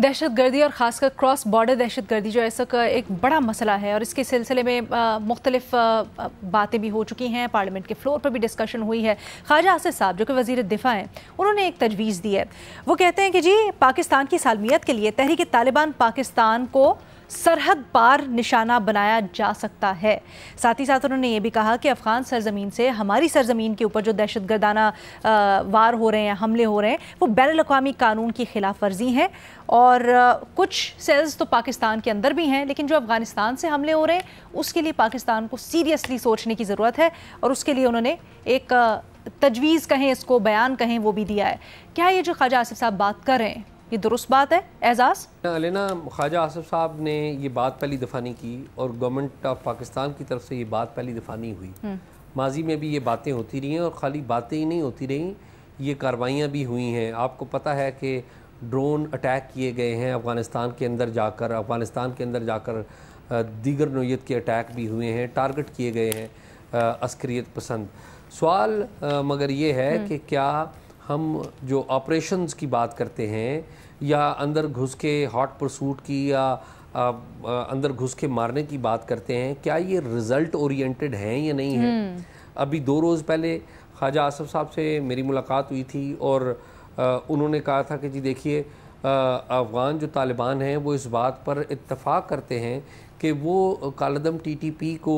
दहशत गर्दी और ख़ासकर क्रॉस बॉर्डर दहशत गर्दी जो ऐसा का एक बड़ा मसला है और इसके सिलसिले में मुख्तलिफ बातें भी हो चुकी हैं पार्लियामेंट के फ्लोर पर भी डिस्कशन हुई है ख्वाजा आसिफ साहब जो कि वजीर दिफा हैं उन्होंने एक तजवीज़ दी है वो कहते हैं कि जी पाकिस्तान की सालमियत के लिए तहरीक तालिबान पाकिस्तान को सरहद पार निशाना बनाया जा सकता है साथ ही साथ उन्होंने ये भी कहा कि अफ़गान सरजमीन से हमारी सरजमीन के ऊपर जो दहशत गर्दाना वार हो रहे हैं हमले हो रहे हैं वो बैन अवी कानून की खिलाफ वर्जी हैं और कुछ सेल्स तो पाकिस्तान के अंदर भी हैं लेकिन जो अफ़गानिस्तान से हमले हो रहे हैं उसके लिए पाकिस्तान को सीरियसली सोचने की ज़रूरत है और उसके लिए उन्होंने एक तजवीज़ कहें इसको बयान कहें वो भी दिया है क्या ये जो ख्वाजा आसिफ साहब बात कर रहे हैं ये दुरुस्त बात है एजाज अलना ख्वाजा आसफ साहब ने ये बात पहली दफ़ा नहीं की और गवर्नमेंट ऑफ पाकिस्तान की तरफ से ये बात पहली दफ़ा नहीं हुई हम्म। माजी में भी ये बातें होती रही हैं और खाली बातें ही नहीं होती रहीं ये कार्रवाइयाँ भी हुई हैं आपको पता है कि ड्रोन अटैक किए गए हैं अफ़गानिस्तान के अंदर जाकर अफ़गानिस्तान के अंदर जाकर दीगर नोयत के अटैक भी हुए हैं टारगेट किए गए हैं अस्करियत पसंद सवाल मगर ये है हम्म। कि क्या हम जो ऑपरेशंस की बात करते हैं या अंदर घुस के हॉट परसूट की या आ, आ, अंदर घुस के मारने की बात करते हैं क्या ये रिज़ल्ट ओरिएंटेड हैं या नहीं है हम्म। अभी दो रोज़ पहले ख्वाजा आसफ साहब से मेरी मुलाकात हुई थी और आ, उन्होंने कहा था कि जी देखिए अफ़गान जो तालिबान हैं वो इस बात पर इतफ़ाक़ करते हैं कि वो कालदम टीटीपी को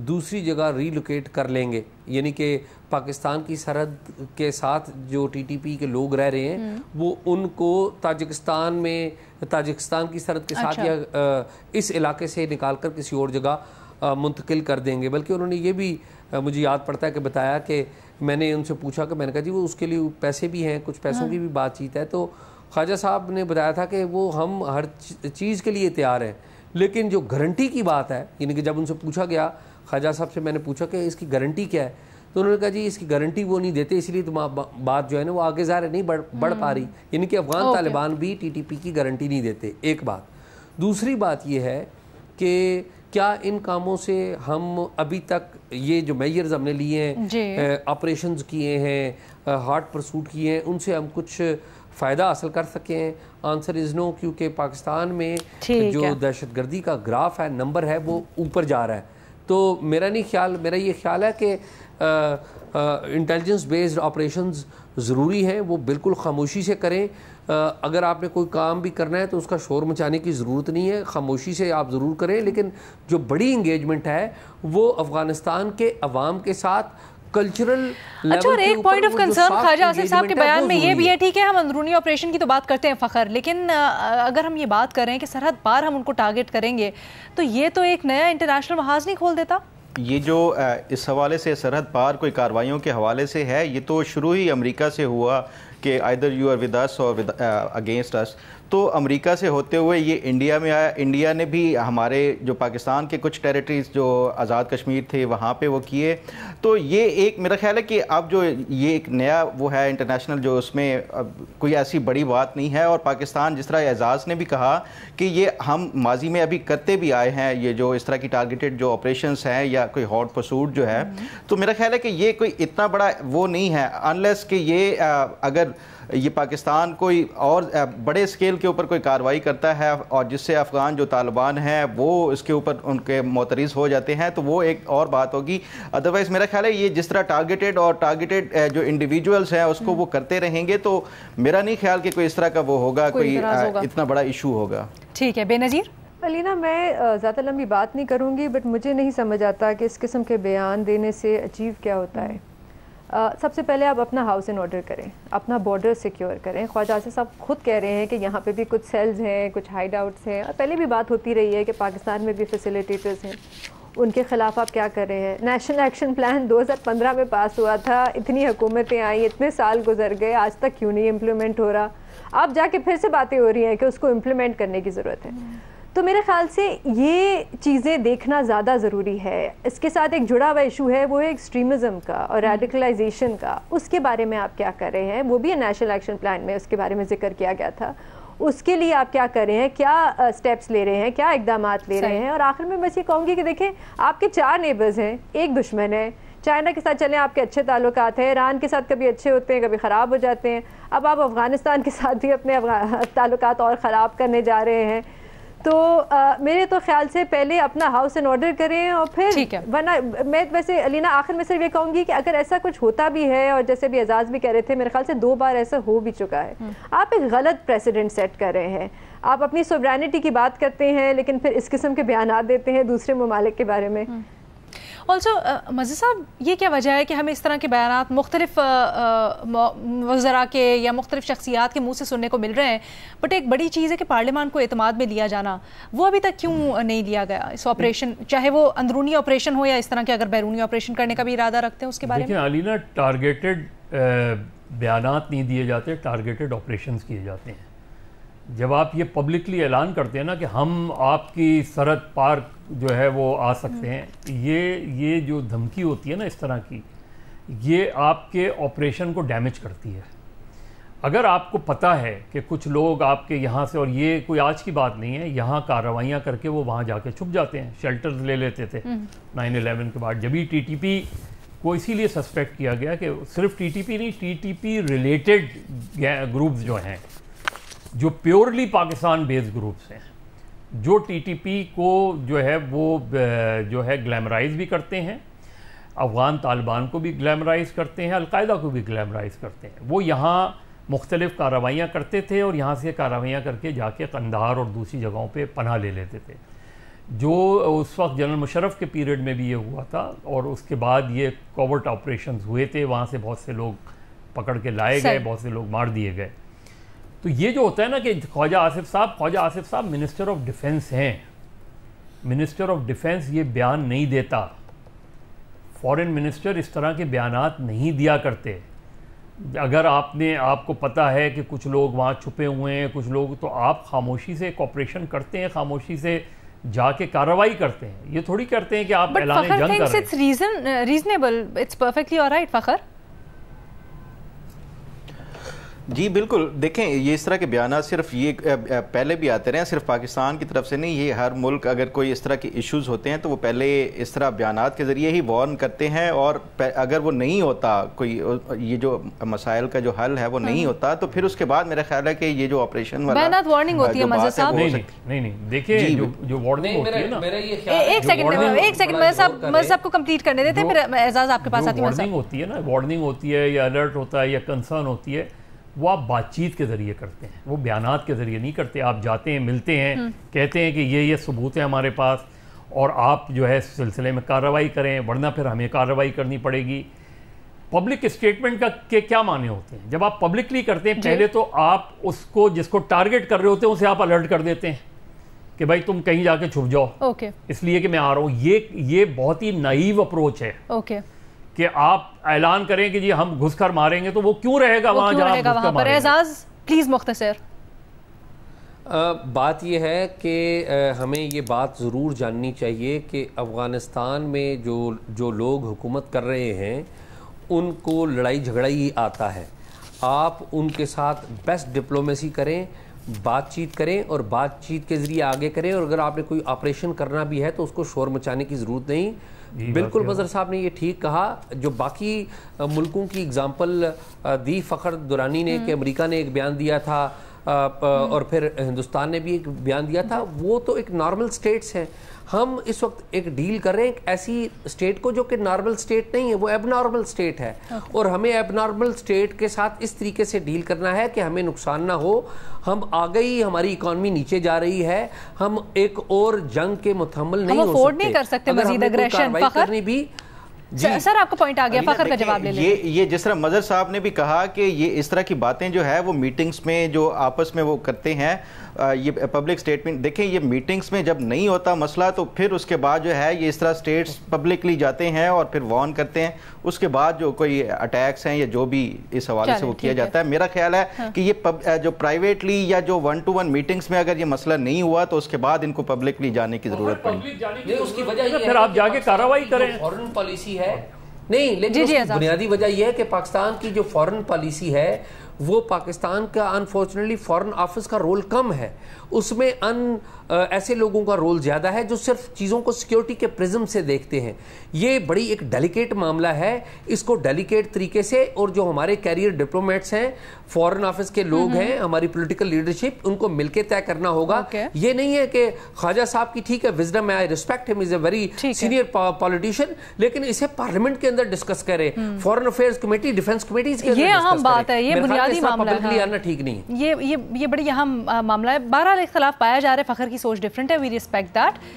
दूसरी जगह रीलोकेट कर लेंगे यानी कि पाकिस्तान की सरहद के साथ जो टीटीपी के लोग रह रहे हैं हम्म। वो उनको ताजिकिस्तान में ताजिकिस्तान की सरहद के अच्छा। साथ या इस इलाके से निकाल कर किसी और जगह मुंतकिल कर देंगे बल्कि उन्होंने ये भी मुझे याद पड़ता है कि बताया कि मैंने उनसे पूछा कि मैंने कहा जी वो उसके लिए पैसे भी हैं कुछ पैसों की हाँ। भी बातचीत है तो ख्वाजा साहब ने बताया था कि वो हम हर चीज़ के लिए तैयार हैं लेकिन जो गारंटी की बात है यानी कि जब उनसे पूछा गया ख्वाजा साहब से मैंने पूछा कि इसकी गारंटी क्या है तो उन्होंने कहा जी इसकी गारंटी वो नहीं देते इसलिए तो बात जो है ना वो आगे जा रहे नहीं बढ़ बढ़ पा रही हम्म। यानी कि अफगान तालिबान भी टीटीपी की गारंटी नहीं देते एक बात दूसरी बात यह है कि क्या इन कामों से हम अभी तक ये जो मेयर्स हमने लिए हैं ऑपरेशन किए हैं हार्ट प्रसूट किए हैं उनसे हम कुछ फ़ायदा हासिल कर सके हैं आंसर इज़ नो क्योंकि पाकिस्तान में जो दहशत गर्दी का ग्राफ है नंबर है वो ऊपर जा रहा है तो मेरा नहीं ख्याल मेरा ये ख्याल है कि इंटेलिजेंस बेस्ड ऑपरेशंस ज़रूरी हैं वो बिल्कुल खामोशी से करें आ, अगर आपने कोई काम भी करना है तो उसका शोर मचाने की ज़रूरत नहीं है खामोशी से आप ज़रूर करें लेकिन जो बड़ी इंगेजमेंट है वो अफ़गानिस्तान के अवाम के साथ कल्चरल अच्छा और एक point of concern Khawaja Asif साहब के बयान में ये भी है ठीक है हम अंदरूनी ऑपरेशन की तो बात करते हैं फ़खर लेकिन अगर हम ये बात कर रहे हैं कि सरहद पार हम उनको टारगेट करेंगे तो ये तो एक नया इंटरनेशनल महाज नहीं खोल देता ये जो इस हवाले से सरहद पार कोई कार्रवाइयों के हवाले से है ये तो शुरू ही अमेरिका से हुआ कि either you are with us और विद अगेंस्ट अस तो अमेरिका से होते हुए ये इंडिया में आया इंडिया ने भी हमारे जो पाकिस्तान के कुछ टेरिटरीज़ जो आज़ाद कश्मीर थे वहाँ पे वो किए तो ये एक मेरा ख्याल है कि अब जो ये एक नया वो है इंटरनेशनल जो उसमें अब कोई ऐसी बड़ी बात नहीं है और पाकिस्तान जिस तरह एजाज़ ने भी कहा कि ये हम माजी में अभी करते भी आए हैं ये जो इस तरह की टारगेटेड जो ऑपरेशन हैं या कोई हॉट पसूट जो है हम्म। तो मेरा ख्याल है कि ये कोई इतना बड़ा वो नहीं है अनलेस कि ये uh, अगर ये पाकिस्तान कोई और बड़े स्केल के ऊपर कोई कार्रवाई करता है और जिससे अफ़गान जो तालिबान हैं वो इसके ऊपर उनके मोतरीज हो जाते हैं तो वो एक और बात होगी अदरवाइज़ मेरा ख्याल है ये जिस तरह टारगेटेड और टारगेटेड जो इंडिविजुअल्स हैं उसको हम्म। वो करते रहेंगे तो मेरा नहीं ख्याल कि कोई इस तरह का वो होगा कोई, कोई होगा। इतना बड़ा इशू होगा ठीक है बेनज़ीर अलीना मैं ज़्यादा लंबी बात नहीं करूँगी बट मुझे नहीं समझ आता कि इस किस्म के बयान देने से अचीव क्या होता है सबसे पहले आप अपना हाउस इन ऑर्डर करें अपना बॉर्डर सिक्योर करें ख्वाजा आसिफ साहब खुद कह रहे हैं कि यहाँ पे भी कुछ सेल्स हैं कुछ हाइड आउट्स हैं और पहले भी बात होती रही है कि पाकिस्तान में भी फैसिलिटेटर्स हैं उनके ख़िलाफ़ आप क्या कर रहे हैं नेशनल एक्शन प्लान 2015 में पास हुआ था इतनी हुकूमतें आई इतने साल गुजर गए आज तक क्यों नहीं इम्प्लीमेंट हो रहा आप जाके फिर से बातें हो रही हैं कि उसको इम्प्लीमेंट करने की ज़रूरत है तो मेरे ख्याल से ये चीज़ें देखना ज़्यादा ज़रूरी है इसके साथ एक जुड़ा हुआ इशू है वो है एक्सट्रीमिज़म का और रेडिकलाइजेशन हम्म। का उसके बारे में आप क्या कर रहे हैं वो भी नेशनल एक्शन प्लान में उसके बारे में जिक्र किया गया था उसके लिए आप क्या कर रहे हैं क्या स्टेप्स ले रहे हैं क्या इकदाम ले रहे हैं और आखिर में बस ये कहूँगी कि देखें आपके चार नेबर्स हैं एक दुश्मन है चाइना के साथ चले आपके अच्छे ताल्लुक हैं ईरान के साथ कभी अच्छे होते हैं कभी ख़राब हो जाते हैं अब आप अफ़गानिस्तान के साथ भी अपने ताल्लुक और ख़राब करने जा रहे हैं तो आ, मेरे तो ख्याल से पहले अपना हाउस एंड ऑर्डर करें और फिर वरना मैं वैसे अलीना आखिर में सिर्फ ये कहूँगी कि अगर ऐसा कुछ होता भी है और जैसे भी एजाज भी कह रहे थे मेरे ख्याल से दो बार ऐसा हो भी चुका है हम्म। आप एक गलत प्रेसिडेंट सेट कर रहे हैं आप अपनी सोब्रैनिटी की बात करते हैं लेकिन फिर इस किस्म के बयान देते हैं दूसरे ममालिक के बारे में हम्म। ऑल्सो मजे uh, साहब ये क्या वजह है कि हमें इस तरह के बयान मुख्तलिफ uh, uh, वजरा के या मुख्तलिफ शख्सियात के मुँह से सुनने को मिल रहे हैं बट एक बड़ी चीज़ है कि पार्लियामान को अतमाद में लिया जाना वो अभी तक क्यों नहीं लिया गया इस ऑपरेशन चाहे वो अंदरूनी ऑपरेशन हो या इस तरह के अगर बैरूनी ऑपरेशन करने का भी इरादा रखते हैं उसके बारे में अलीना टारगेटेड बयान नहीं दिए जाते टारगेटेड ऑपरेशन किए जाते हैं जब आप ये पब्लिकली ऐलान करते हैं ना कि हम आपकी सरहद पार जो है वो आ सकते हैं ये ये जो धमकी होती है ना इस तरह की ये आपके ऑपरेशन को डैमेज करती है अगर आपको पता है कि कुछ लोग आपके यहाँ से और ये कोई आज की बात नहीं है यहाँ कार्रवाइयाँ करके वो वहाँ जाके छुप जाते हैं शेल्टर्स ले लेते थे हम्म। नाइन अलेवन के बाद जब ही पी को इसीलिए सस्पेक्ट किया गया कि सिर्फ पी नहीं पी रिलेटेड ग्रुप्स जो हैं जो प्योरली पाकिस्तान बेस्ड ग्रुप्स हैं जो टीटीपी को जो है वो जो है ग्लैमराइज भी करते हैं अफ़गान तालिबान को भी ग्लैमराइज करते हैं अलकायदा को भी ग्लैमराइज करते हैं वो यहाँ मुख्तलिफ़ कार्रवाइयाँ करते थे और यहाँ से कार्रवाइयाँ करके जाके कंधार और दूसरी जगहों पर पनाह ले लेते थे जो उस वक्त जनरल मुशरफ के पीरियड में भी ये हुआ था और उसके बाद ये कोवर्ट ऑपरेशन हुए थे वहाँ से बहुत से लोग पकड़ के लाए गए बहुत से लोग मार दिए गए तो ये जो होता है ना कि ख्वाजा आसिफ साहब ख्वाजा आसिफ साहब मिनिस्टर ऑफ डिफेंस हैं मिनिस्टर ऑफ डिफेंस ये बयान नहीं देता फॉरेन मिनिस्टर इस तरह के बयान नहीं दिया करते अगर आपने आपको पता है कि कुछ लोग वहाँ छुपे हुए हैं कुछ लोग तो आप खामोशी से कॉपरेशन करते हैं खामोशी से जाके कार्रवाई करते हैं ये थोड़ी करते हैं कि आप ऐलान जंग कर रहे हैं reasonable it's perfectly alright Fakhar ji बिल्कुल देखें ये इस तरह के बयान सिर्फ ये पहले भी आते रहे सिर्फ पाकिस्तान की तरफ से नहीं ये हर मुल्क अगर कोई इस तरह के इश्यूज होते हैं तो वो पहले इस तरह बयान के ज़रिए ही वार्न करते हैं और अगर वो नहीं होता कोई ये जो मसाइल का जो हल है वो हाँ। नहीं होता तो फिर उसके बाद मेरा ख्याल है कि ये जो ऑपरेशन होती है करने वार्निंग होती है ना वार्निंग होती है या अलर्ट होता है या कंसर्न होती है वो आप बातचीत के ज़रिए करते हैं वो बयान के ज़रिए नहीं करते आप जाते हैं मिलते हैं हम्म। कहते हैं कि ये ये सबूत हैं हमारे पास और आप जो है सिलसिले में कार्रवाई करें वरना फिर हमें कार्रवाई करनी पड़ेगी पब्लिक स्टेटमेंट का के क्या माने होते हैं जब आप पब्लिकली करते हैं पहले तो आप उसको जिसको टारगेट कर रहे होते हैं उसे आप अलर्ट कर देते हैं कि भाई तुम कहीं जाके छुप जाओ ओके okay. इसलिए कि मैं आ रहा हूँ ये ये बहुत ही नाइव अप्रोच है ओके okay. कि आप ऐलान करें कि जी हम घुसकर मारेंगे तो वो क्यों रहेगा वहाँ रहेगा वहाँ पर एजाज प्लीज़ मुख्तर बात यह है कि हमें ये बात ज़रूर जाननी चाहिए कि अफ़गानिस्तान में जो जो लोग हुकूमत कर रहे हैं उनको लड़ाई झगड़ा ही आता है आप उनके साथ बेस्ट डिप्लोमेसी करें बातचीत करें और बातचीत के ज़रिए आगे करें और अगर आपने कोई ऑपरेशन करना भी है तो उसको शोर मचाने की ज़रूरत नहीं बिल्कुल बज़र साहब ने ये ठीक कहा जो बाकी मुल्कों की एग्ज़ाम्पल दी फ़खर दुरानी ने हम्म। कि अमेरिका ने एक बयान दिया था हम्म। और फिर हिंदुस्तान ने भी एक बयान दिया था वो तो एक नॉर्मल स्टेट्स हैं हम इस वक्त एक डील कर रहे हैं एक ऐसी स्टेट को जो कि नॉर्मल स्टेट नहीं है वो एबनॉर्मल स्टेट है okay. और हमें एबनॉर्मल स्टेट के साथ इस तरीके से डील करना है कि हमें नुकसान ना हो हम आ गई हमारी इकोनॉमी नीचे जा रही है हम एक और जंग के मुतमल नहीं हो सकते, नहीं कर सकते अगर हमें कार्रवाई करनी भी सर आपका पॉइंट आ गया फखर का जवाब ले ये ये जिस तरह मजर साहब ने भी कहा कि ये इस तरह की बातें जो है वो मीटिंग्स में जो आपस में वो करते हैं ये पब्लिक स्टेटमेंट देखें ये मीटिंग्स में जब नहीं होता मसला तो फिर उसके बाद जो है ये इस तरह स्टेट्स पब्लिकली जाते हैं और फिर वॉर्न करते हैं उसके बाद जो कोई अटैक्स हैं या जो भी इस हवाले से वो किया जाता है मेरा ख्याल है हाँ। कि ये जो प्राइवेटली या जो वन टू वन मीटिंग्स में अगर ये मसला नहीं हुआ तो उसके बाद इनको पब्लिकली जाने की जरूरत पड़ी उसकी वजह फिर आप जाके कार्रवाई करें फॉरन पॉलिसी है है नहीं लेकिन बुनियादी वजह यह है कि पाकिस्तान की जो फॉरेन पॉलिसी है वो पाकिस्तान का अनफॉर्चुनेटली फॉरेन ऑफिस का रोल कम है उसमें अन ऐसे लोगों का रोल ज़्यादा है जो सिर्फ चीज़ों को सिक्योरिटी के प्रिज्म से देखते हैं ये बड़ी एक डेलिकेट मामला है इसको डेलिकेट तरीके से और जो हमारे कैरियर डिप्लोमेट्स हैं फॉरेन ऑफिस के लोग हैं हमारी पॉलिटिकल लीडरशिप उनको मिलके तय करना होगा ये नहीं है कि ख्वाजा साहब की ठीक है wisdom I respect him is a very senior politician लेकिन इसे पार्लियामेंट के अंदर डिस्कस करें foreign affairs committee defence committee ये अहम बात है ये बुनियादी बड़ी हाँ। ठीक नहीं ये ये बड़ी यहाँ मामला है बहरहाल इख्तलाफ पाया जा रहा है फखर की सोच डिफरेंट है वी रिस्पेक्ट दैट